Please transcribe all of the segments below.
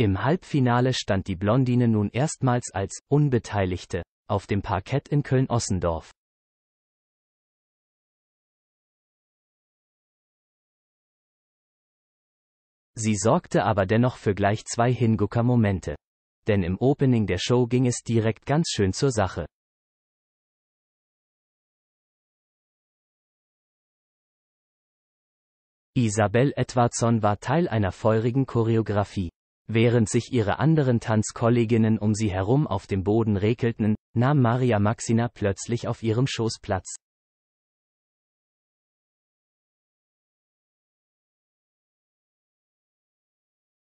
Im Halbfinale stand die Blondine nun erstmals als Unbeteiligte auf dem Parkett in Köln-Ossendorf. Sie sorgte aber dennoch für gleich zwei Hingucker-Momente. Denn im Opening der Show ging es direkt ganz schön zur Sache. Isabel Edwardson war Teil einer feurigen Choreografie. Während sich ihre anderen Tanzkolleginnen um sie herum auf dem Boden rekelten, nahm Maria Maxina plötzlich auf ihrem Schoß Platz.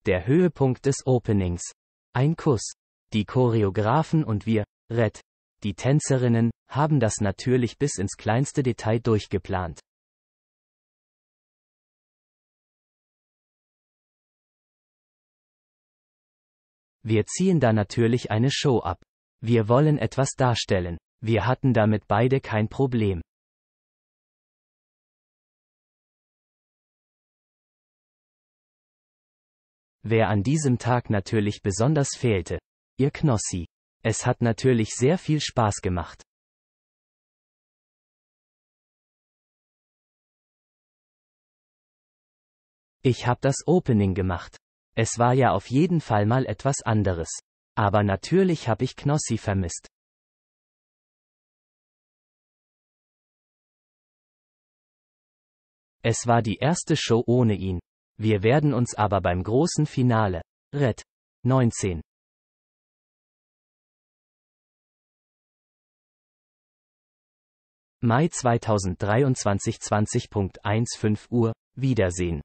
Der Höhepunkt des Openings. Ein Kuss. Die Choreografen und wir, Red, die Tänzerinnen, haben das natürlich bis ins kleinste Detail durchgeplant. Wir ziehen da natürlich eine Show ab. Wir wollen etwas darstellen. Wir hatten damit beide kein Problem. Wer an diesem Tag natürlich besonders fehlte. Ihr Knossi. Es hat natürlich sehr viel Spaß gemacht. Ich hab das Opening gemacht. Es war ja auf jeden Fall mal etwas anderes. Aber natürlich hab ich Knossi vermisst. Es war die erste Show ohne ihn. Wir werden uns aber beim großen Finale. Red. 19. Mai 2023 20.15 Uhr, Wiedersehen.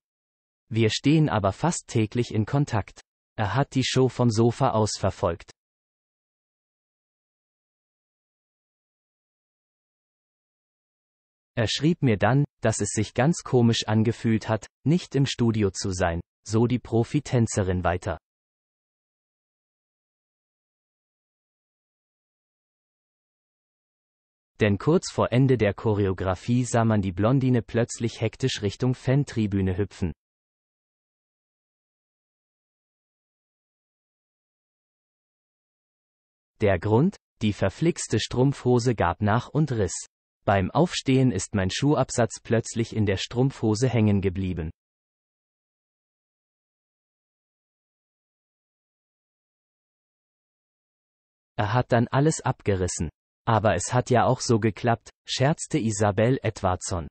Wir stehen aber fast täglich in Kontakt. Er hat die Show vom Sofa aus verfolgt. Er schrieb mir dann, dass es sich ganz komisch angefühlt hat, nicht im Studio zu sein, so die Profitänzerin weiter. Denn kurz vor Ende der Choreografie sah man die Blondine plötzlich hektisch Richtung Fantribüne hüpfen. Der Grund? Die verflixte Strumpfhose gab nach und riss. Beim Aufstehen ist mein Schuhabsatz plötzlich in der Strumpfhose hängen geblieben. Er hat dann alles abgerissen. Aber es hat ja auch so geklappt, scherzte Isabel Edwardson.